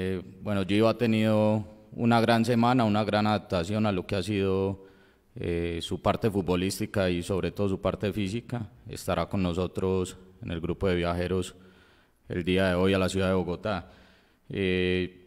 Eh, bueno, Gio ha tenido una gran semana, una gran adaptación a lo que ha sido eh, su parte futbolística y sobre todo su parte física. Estará con nosotros en el grupo de viajeros el día de hoy a la ciudad de Bogotá. Eh,